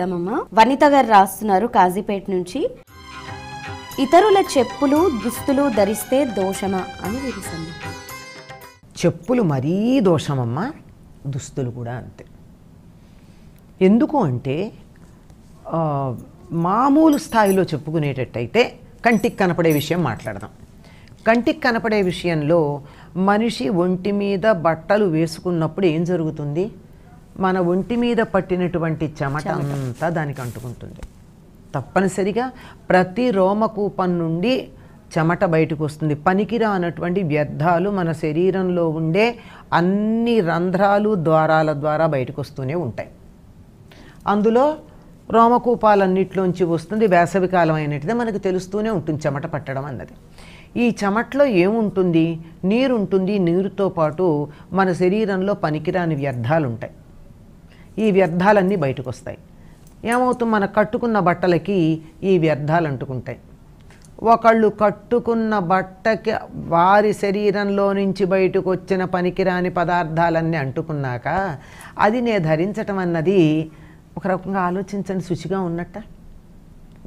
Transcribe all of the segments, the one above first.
దమ్మమ్మ వనిత గారు రాస్తున్నారు కాజీపేట నుంచి ఇతరుల చెప్పులు దుస్తులు ధరిస్తే దోషమా అని విధిస్తుంది చెప్పులు మరీ దోషమమ్మా దుస్తులు కూడా అంతే ఎందుకు అంటే మామూలు స్థాయిలో చెప్పుకునేటట్టయితే కంటికి కనపడే విషయం మాట్లాడదాం కంటికి కనపడే విషయంలో మనిషి ఒంటి మీద బట్టలు వేసుకున్నప్పుడు ఏం జరుగుతుంది మన ఒంటి మీద పట్టినటువంటి చెమట అంతా దానికి అంటుకుంటుంది తప్పనిసరిగా ప్రతి రోమకూపం నుండి చెమట బయటకు వస్తుంది పనికిరా అన్నటువంటి వ్యర్థాలు మన శరీరంలో ఉండే అన్ని రంధ్రాలు ద్వారాల ద్వారా బయటకు వస్తూనే ఉంటాయి అందులో రోమకూపాలన్నిటిలోంచి వస్తుంది వేసవికాలం అయినట్టుదే మనకు తెలుస్తూనే ఉంటుంది చెమట పట్టడం అన్నది ఈ చెమట్లో ఏముంటుంది నీరుంటుంది నీరుతో పాటు మన శరీరంలో పనికిరాని వ్యర్థాలు ఉంటాయి ఈ వ్యర్థాలన్నీ బయటకు వస్తాయి ఏమవుతుంది మన కట్టుకున్న బట్టలకి ఈ వ్యర్థాలు అంటుకుంటాయి ఒకళ్ళు కట్టుకున్న బట్టకి వారి శరీరంలో నుంచి బయటకు వచ్చిన పనికిరాని పదార్థాలన్నీ అంటుకున్నాక అది నే ధరించటం అన్నది ఒక రకంగా ఆలోచించండి శుచిగా ఉన్నట్ట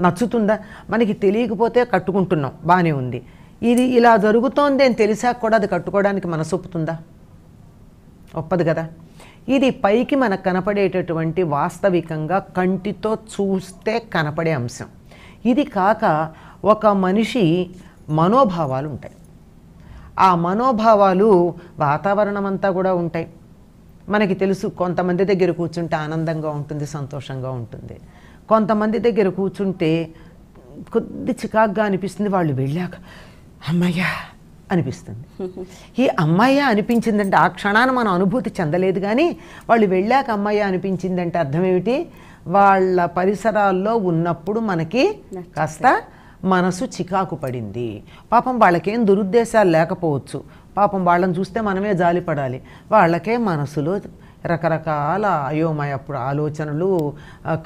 నచ్చుతుందా మనకి తెలియకపోతే కట్టుకుంటున్నాం బాగానే ఉంది ఇది ఇలా జరుగుతోంది అని తెలిసాక కూడా అది కట్టుకోవడానికి మనసొప్పుతుందా ఒప్పదు కదా ఇది పైకి మనకు కనపడేటటువంటి వాస్తవికంగా కంటితో చూస్తే కనపడే అంశం ఇది కాక ఒక మనిషి మనోభావాలు ఉంటాయి ఆ మనోభావాలు వాతావరణం అంతా కూడా ఉంటాయి మనకి తెలుసు కొంతమంది దగ్గర కూర్చుంటే ఆనందంగా ఉంటుంది సంతోషంగా ఉంటుంది కొంతమంది దగ్గర కూర్చుంటే కొద్ది చికాగ్గా అనిపిస్తుంది వాళ్ళు వెళ్ళాక అమ్మయ్యా అనిపిస్తుంది ఈ అమ్మాయి అనిపించిందంటే ఆ క్షణాన మనం అనుభూతి చెందలేదు కానీ వాళ్ళు వెళ్ళాక అమ్మాయి అనిపించిందంటే అర్థం ఏమిటి వాళ్ళ పరిసరాల్లో ఉన్నప్పుడు మనకి కాస్త మనసు చికాకు పడింది పాపం వాళ్ళకేం దురుద్దేశాలు లేకపోవచ్చు పాపం వాళ్ళని చూస్తే మనమే జాలిపడాలి వాళ్ళకే మనసులో రకరకాల అయోమయప్పుడు ఆలోచనలు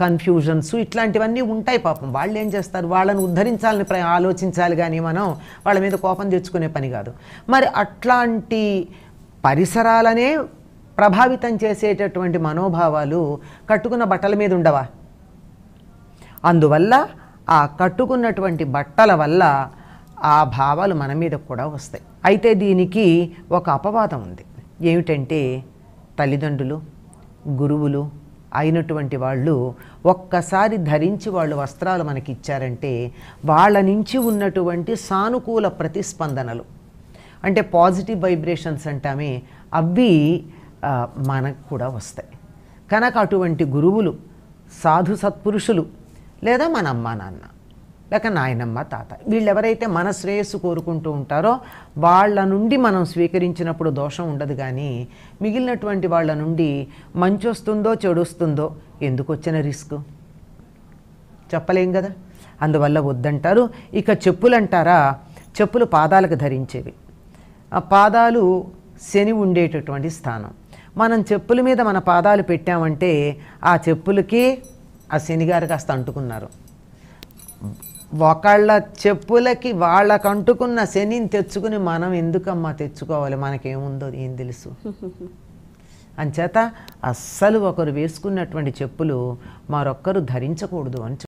కన్ఫ్యూజన్స్ ఇట్లాంటివన్నీ ఉంటాయి పాపం వాళ్ళు ఏం చేస్తారు వాళ్ళని ఉద్ధరించాలని ప్ర ఆలోచించాలి కానీ మనం వాళ్ళ మీద కోపం తెచ్చుకునే పని కాదు మరి అట్లాంటి పరిసరాలనే ప్రభావితం చేసేటటువంటి మనోభావాలు కట్టుకున్న బట్టల మీద ఉండవా అందువల్ల ఆ కట్టుకున్నటువంటి బట్టల వల్ల ఆ భావాలు మన మీద కూడా వస్తాయి అయితే దీనికి ఒక అపవాదం ఉంది ఏమిటంటే తల్లిదండ్రులు గురువులు అయినటువంటి వాళ్ళు ఒక్కసారి ధరించి వాళ్ళు వస్త్రాలు మనకి ఇచ్చారంటే వాళ్ళ నుంచి ఉన్నటువంటి సానుకూల ప్రతిస్పందనలు అంటే పాజిటివ్ వైబ్రేషన్స్ అంటామే అవి మనకు కూడా వస్తాయి కనుక అటువంటి గురువులు సాధు సత్పురుషులు లేదా మన అమ్మా నాన్న లేక నాయనమ్మ తాత వీళ్ళెవరైతే మన శ్రేయస్సు కోరుకుంటూ ఉంటారో వాళ్ళ నుండి మనం స్వీకరించినప్పుడు దోషం ఉండదు కానీ మిగిలినటువంటి వాళ్ళ నుండి మంచి వస్తుందో వస్తుందో ఎందుకు వచ్చిన రిస్క్ చెప్పలేం కదా అందువల్ల వద్దంటారు ఇక చెప్పులు అంటారా చెప్పులు పాదాలకు ధరించేవి ఆ పాదాలు శని ఉండేటటువంటి స్థానం మనం చెప్పుల మీద మన పాదాలు పెట్టామంటే ఆ చెప్పులకి ఆ శనిగారు కాస్త అంటుకున్నారు ఒకళ్ళ చెప్పులకి వాళ్ళకు అంటుకున్న శనిని తెచ్చుకుని మనం ఎందుకమ్మా తెచ్చుకోవాలి మనకేముందో ఏం తెలుసు అంచేత అస్సలు ఒకరు వేసుకున్నటువంటి చెప్పులు మరొక్కరు ధరించకూడదు అని